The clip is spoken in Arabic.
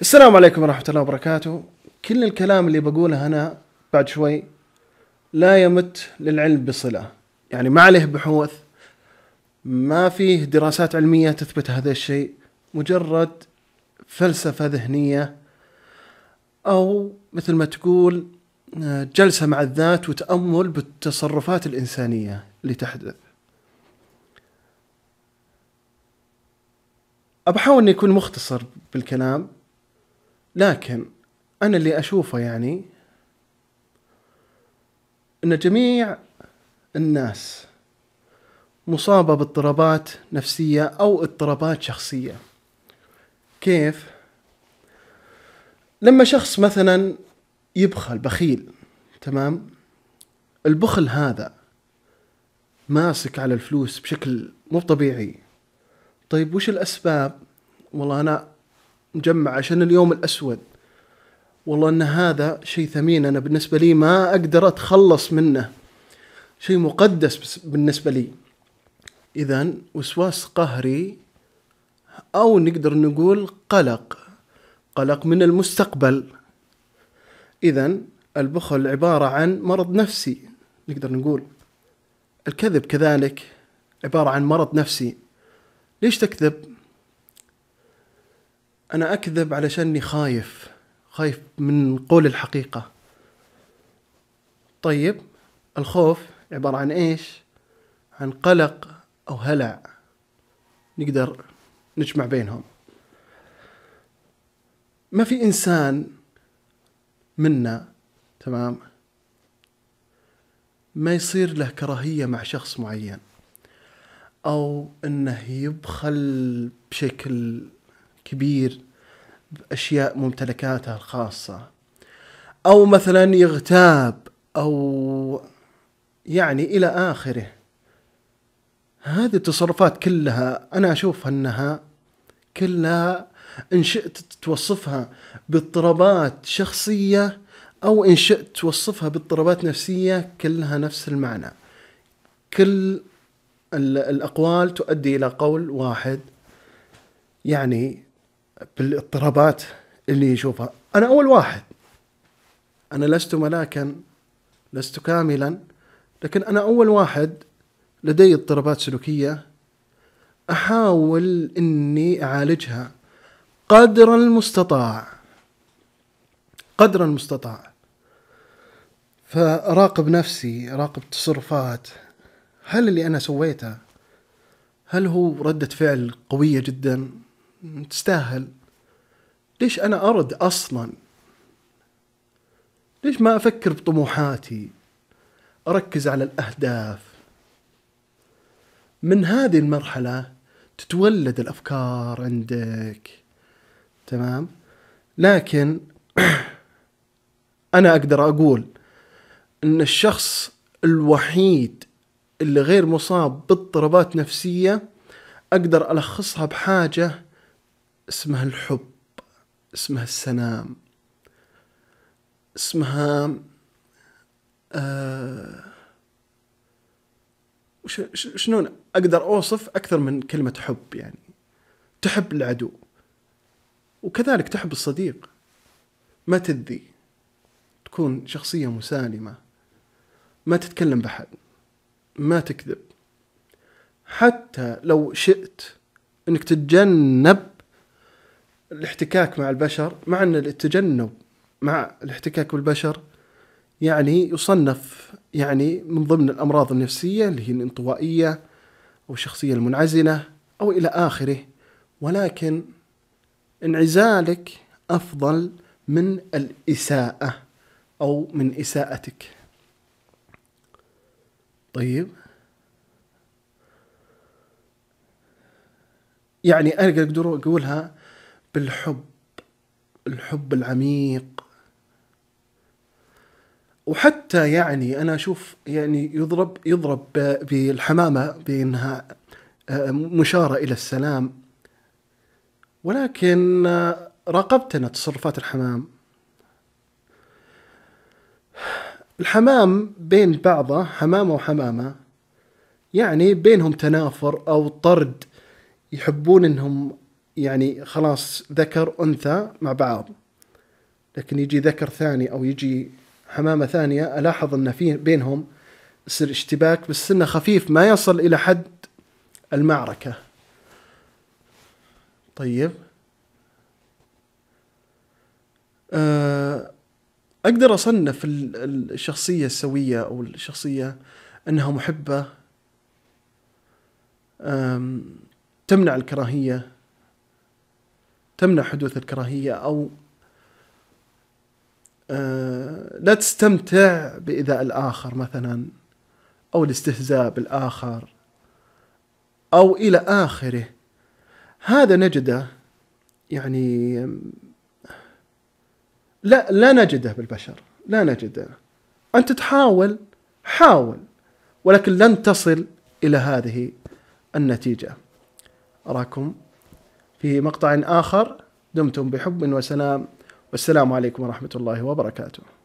السلام عليكم ورحمة الله وبركاته كل الكلام اللي بقوله أنا بعد شوي لا يمت للعلم بصلة يعني ما عليه بحوث ما فيه دراسات علمية تثبت هذا الشيء مجرد فلسفة ذهنية أو مثل ما تقول آه، جلسة مع الذات وتأمل بالتصرفات الإنسانية اللي تحدث أبحاول أني أكون مختصر بالكلام لكن انا اللي اشوفه يعني ان جميع الناس مصابه باضطرابات نفسيه او اضطرابات شخصيه كيف لما شخص مثلا يبخل بخيل تمام البخل هذا ماسك على الفلوس بشكل مو طبيعي طيب وش الاسباب والله انا مجمع عشان اليوم الأسود والله أن هذا شيء ثمين أنا بالنسبة لي ما أقدر أتخلص منه شيء مقدس بالنسبة لي إذا وسواس قهري أو نقدر نقول قلق قلق من المستقبل إذا البخل عبارة عن مرض نفسي نقدر نقول الكذب كذلك عبارة عن مرض نفسي ليش تكذب انا اكذب علشاني خايف خايف من قول الحقيقه طيب الخوف عباره عن ايش عن قلق او هلع نقدر نجمع بينهم ما في انسان منا تمام ما يصير له كراهيه مع شخص معين او انه يبخل بشكل كبير بأشياء ممتلكاتها الخاصة أو مثلا يغتاب أو يعني إلى آخره هذه التصرفات كلها أنا أشوف أنها كلها إن شئت توصفها باضطرابات شخصية أو إن شئت توصفها باضطرابات نفسية كلها نفس المعنى كل الأقوال تؤدي إلى قول واحد يعني بالاضطرابات اللي يشوفها انا اول واحد انا لست ملاكا لست كاملا لكن انا اول واحد لدي اضطرابات سلوكيه احاول اني اعالجها قدر المستطاع قدر المستطاع فأراقب نفسي أراقب تصرفات هل اللي أنا سويته هل هو ردة فعل قوية جدا تستاهل ليش انا ارد اصلا ليش ما افكر بطموحاتي اركز على الاهداف من هذه المرحله تتولد الافكار عندك تمام لكن انا اقدر اقول ان الشخص الوحيد اللي غير مصاب باضطرابات نفسيه اقدر الخصها بحاجه اسمها الحب اسمها السلام اسمها آه شنو اقدر اوصف اكثر من كلمه حب يعني تحب العدو وكذلك تحب الصديق ما تذي تكون شخصيه مسالمه ما تتكلم بحد ما تكذب حتى لو شئت انك تتجنب الاحتكاك مع البشر مع أن التجنب مع الاحتكاك بالبشر يعني يصنف يعني من ضمن الأمراض النفسية اللي هي الانطوائية أو الشخصية المنعزلة أو إلى آخره ولكن انعزالك أفضل من الإساءة أو من إساءتك طيب يعني أنا أقدر أقولها بالحب الحب العميق وحتى يعني انا اشوف يعني يضرب يضرب بالحمامه بانها آه، مشاره الى السلام ولكن آه، راقبتنا تصرفات الحمام الحمام بين بعضه حمامه وحمامه يعني بينهم تنافر او طرد يحبون انهم يعني خلاص ذكر أنثى مع بعض لكن يجي ذكر ثاني أو يجي حمامة ثانية ألاحظ أن في بينهم يصير اشتباك بس انه خفيف ما يصل الى حد المعركة طيب آه، أقدر أصنف الشخصية السوية أو الشخصية أنها محبة تمنع الكراهية تمنع حدوث الكراهية أو آه، لا تستمتع بإيذاء الآخر مثلا أو الاستهزاء بالآخر أو إلى آخره هذا نجده يعني لا لا نجده بالبشر لا نجده أنت تحاول حاول ولكن لن تصل إلى هذه النتيجة أراكم في مقطع آخر دمتم بحب وسلام والسلام عليكم ورحمة الله وبركاته